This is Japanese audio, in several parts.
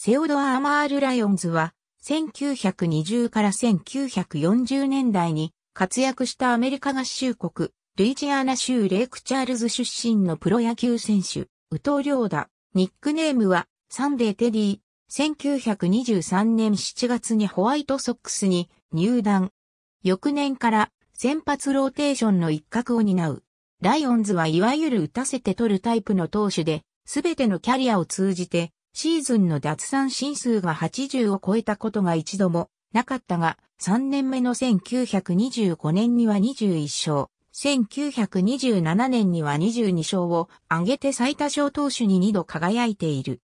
セオドア・アマール・ライオンズは、1920から1940年代に活躍したアメリカ合衆国、ルイジアナ州レイクチャールズ出身のプロ野球選手、ウトリョーダ。ニックネームは、サンデー・テディ。1923年7月にホワイトソックスに入団。翌年から先発ローテーションの一角を担う。ライオンズはいわゆる打たせて取るタイプの投手で、すべてのキャリアを通じてシーズンの奪三振数が80を超えたことが一度もなかったが、3年目の1925年には21勝、1927年には22勝を挙げて最多勝投手に2度輝いている。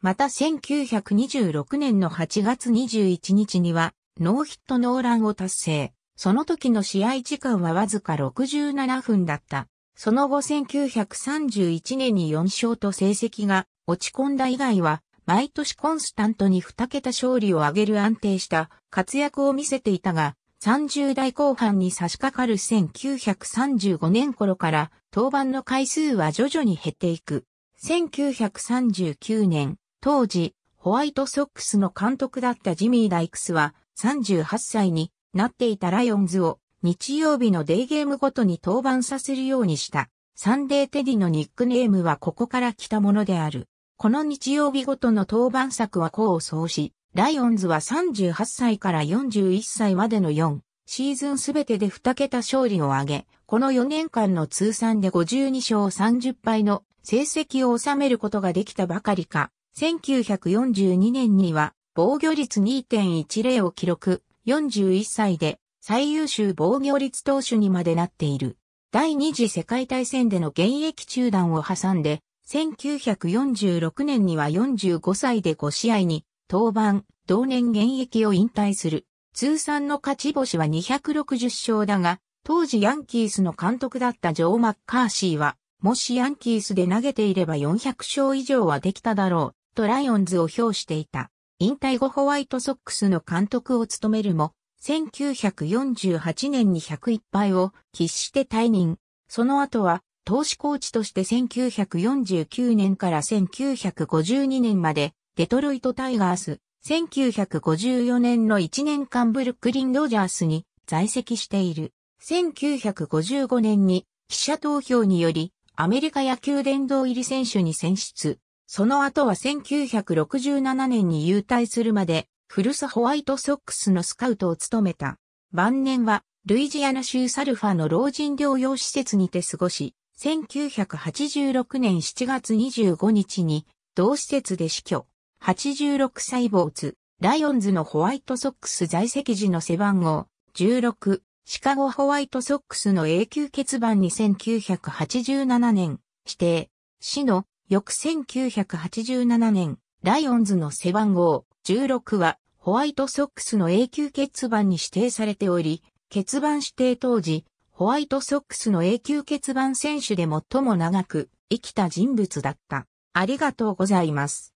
また1926年の8月21日には、ノーヒットノーランを達成。その時の試合時間はわずか67分だった。その後1931年に4勝と成績が落ち込んだ以外は、毎年コンスタントに2桁勝利を挙げる安定した活躍を見せていたが、30代後半に差し掛かる1935年頃から登板の回数は徐々に減っていく。1939年、当時、ホワイトソックスの監督だったジミー・ダイクスは38歳になっていたライオンズを日曜日のデイゲームごとに登板させるようにした。サンデーテディのニックネームはここから来たものである。この日曜日ごとの登板作は功を奏し、ライオンズは38歳から41歳までの4シーズンすべてで2桁勝利を挙げ、この4年間の通算で52勝30敗の成績を収めることができたばかりか、1942年には防御率2.10を記録、41歳で最優秀防御率投手にまでなっている。第二次世界大戦での現役中断を挟んで、1946年には45歳で5試合に登板、同年現役を引退する。通算の勝ち星は260勝だが、当時ヤンキースの監督だったジョー・マッカーシーは、もしヤンキースで投げていれば400勝以上はできただろう、とライオンズを評していた。引退後ホワイトソックスの監督を務めるも、1948年に101敗を喫して退任。その後は投資コーチとして1949年から1952年まで、デトロイトタイガース、1954年の1年間ブルックリン・ドジャースに在籍している。1955年に記者投票によりアメリカ野球殿堂入り選手に選出。その後は1967年に優退するまで古サホワイトソックスのスカウトを務めた。晩年はルイジアナ州サルファの老人療養施設にて過ごし、1986年7月25日に同施設で死去。86歳没。ライオンズのホワイトソックス在籍時の背番号16。シカゴホワイトソックスの永久欠番に1987年指定。死の翌1987年、ライオンズの背番号16はホワイトソックスの永久欠番に指定されており、欠番指定当時、ホワイトソックスの永久欠番選手で最も長く生きた人物だった。ありがとうございます。